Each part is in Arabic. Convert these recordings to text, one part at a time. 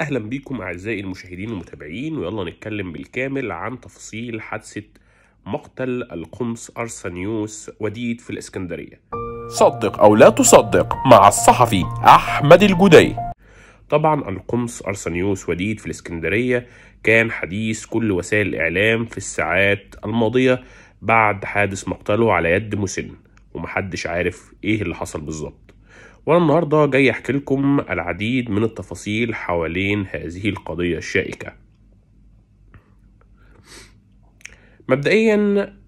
اهلا بيكم اعزائي المشاهدين والمتابعين ويلا نتكلم بالكامل عن تفاصيل حادثه مقتل القمص ارسانيوس وديد في الاسكندريه صدق او لا تصدق مع الصحفي احمد الجدي طبعا القمص ارسانيوس وديد في الاسكندريه كان حديث كل وسائل الاعلام في الساعات الماضيه بعد حادث مقتله على يد مسن ومحدش عارف ايه اللي حصل بالظبط وانا النهارده جاي احكي لكم العديد من التفاصيل حوالين هذه القضيه الشائكه مبدئيا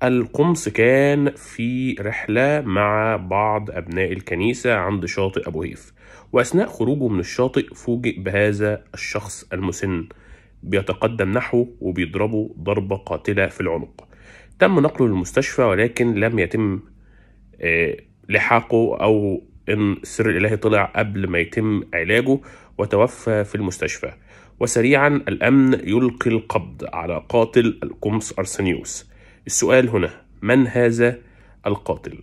القمص كان في رحله مع بعض ابناء الكنيسه عند شاطئ ابو هيف واثناء خروجه من الشاطئ فوجئ بهذا الشخص المسن بيتقدم نحوه وبيضربه ضربه قاتله في العنق تم نقله للمستشفى ولكن لم يتم آه، لحاقه او إن السر الإلهي طلع قبل ما يتم علاجه وتوفى في المستشفى وسريعا الأمن يلقي القبض على قاتل القمص أرسنيوس السؤال هنا من هذا القاتل؟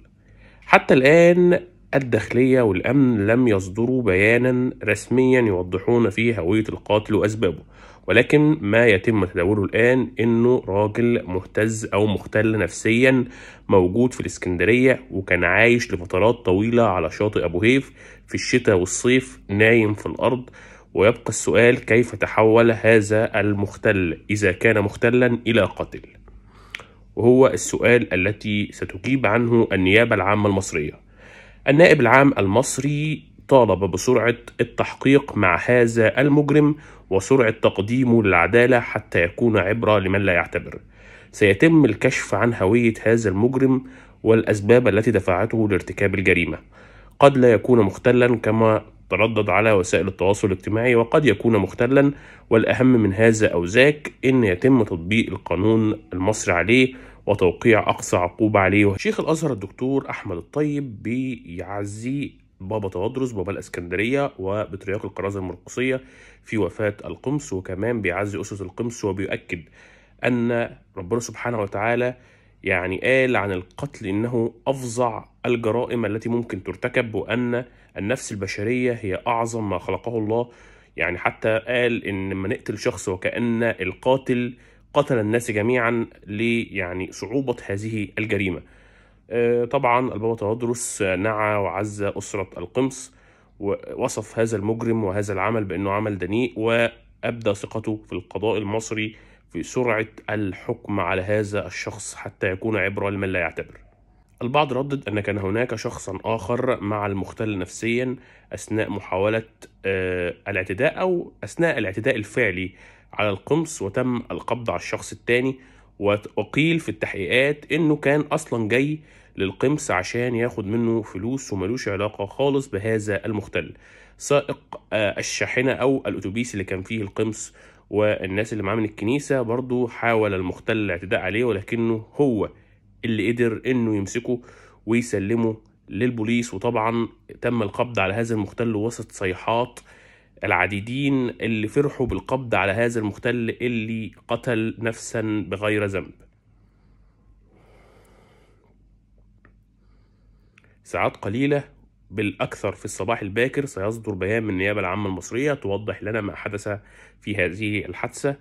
حتى الآن الداخلية والأمن لم يصدروا بيانا رسميا يوضحون فيه هوية القاتل وأسبابه ولكن ما يتم تداوله الآن إنه راجل مهتز أو مختل نفسيا موجود في الإسكندرية وكان عايش لفترات طويلة على شاطئ أبو هيف في الشتاء والصيف نايم في الأرض ويبقى السؤال كيف تحول هذا المختل إذا كان مختلا إلى قاتل وهو السؤال التي ستجيب عنه النيابة العامة المصرية النائب العام المصري طالب بسرعة التحقيق مع هذا المجرم وسرعة تقديمه للعدالة حتى يكون عبرة لمن لا يعتبر سيتم الكشف عن هوية هذا المجرم والأسباب التي دفعته لارتكاب الجريمة قد لا يكون مختلا كما تردد على وسائل التواصل الاجتماعي وقد يكون مختلا والأهم من هذا أو ذاك إن يتم تطبيق القانون المصري عليه وتوقيع أقصى عقوبة عليه شيخ الأزهر الدكتور أحمد الطيب بيعزي بابا تودرس بابا الاسكندريه وبترياق القرازة المرقصيه في وفاه القمص وكمان بيعزي اسس القمص وبيؤكد ان ربنا سبحانه وتعالى يعني قال عن القتل انه افظع الجرائم التي ممكن ترتكب وان النفس البشريه هي اعظم ما خلقه الله يعني حتى قال ان لما نقتل شخص وكان القاتل قتل الناس جميعا ليعني صعوبة هذه الجريمة آه، طبعا البابا تودروس نعى وعز أسرة القمص ووصف هذا المجرم وهذا العمل بأنه عمل دنيء وأبدى ثقته في القضاء المصري في سرعة الحكم على هذا الشخص حتى يكون عبرة لمن لا يعتبر البعض ردد أن كان هناك شخصا آخر مع المختل نفسيا أثناء محاولة آه، الاعتداء أو أثناء الاعتداء الفعلي على القمص وتم القبض على الشخص الثاني وقيل في التحقيقات انه كان اصلا جاي للقمص عشان ياخد منه فلوس وملوش علاقه خالص بهذا المختل سائق آه، الشاحنه او الاتوبيس اللي كان فيه القمص والناس اللي معاه من الكنيسه برضه حاول المختل الاعتداء عليه ولكنه هو اللي قدر انه يمسكه ويسلمه للبوليس وطبعا تم القبض على هذا المختل وسط صيحات العديدين اللي فرحوا بالقبض على هذا المختل اللي قتل نفسا بغير ذنب ساعات قليلة بالأكثر في الصباح الباكر سيصدر بيان من النيابة العامة المصرية توضح لنا ما حدث في هذه الحادثة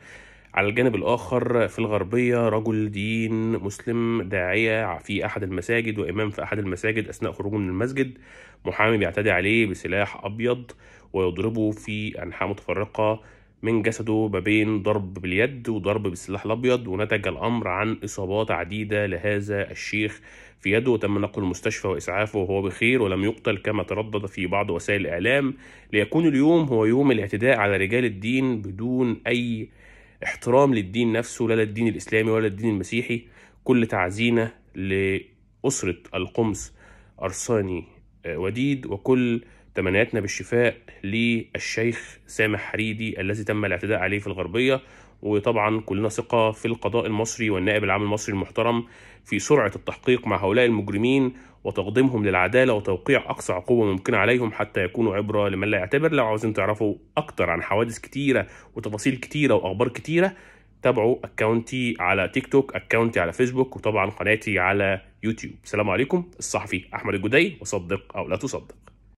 على الجانب الآخر في الغربية رجل دين مسلم داعية في أحد المساجد وإمام في أحد المساجد أثناء خروجه من المسجد محامي بيعتدي عليه بسلاح أبيض ويضربه في أنحاء متفرقة من جسده ما بين ضرب باليد وضرب بالسلاح الأبيض ونتج الأمر عن إصابات عديدة لهذا الشيخ في يده وتم نقله المستشفى وإسعافه وهو بخير ولم يقتل كما تردد في بعض وسائل الإعلام ليكون اليوم هو يوم الاعتداء على رجال الدين بدون أي احترام للدين نفسه لا للدين الإسلامي ولا للدين المسيحي كل تعزينا لأسرة القمص أرساني آه، وديد وكل تمنياتنا بالشفاء للشيخ سامح حريدي الذي تم الاعتداء عليه في الغربية وطبعا كلنا ثقة في القضاء المصري والنائب العام المصري المحترم في سرعة التحقيق مع هؤلاء المجرمين وتقديمهم للعدالة وتوقيع أقصى عقوبة ممكنة عليهم حتى يكونوا عبرة لمن لا يعتبر لو عاوزين تعرفوا أكتر عن حوادث كتيرة وتفاصيل كتيرة وأخبار كتيرة تابعوا أكاونتي على تيك توك أكاونتي على فيسبوك وطبعا قناتي على يوتيوب السلام عليكم الصحفي أحمد الجدي وصدق أو لا تصدق